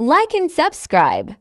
Like and subscribe.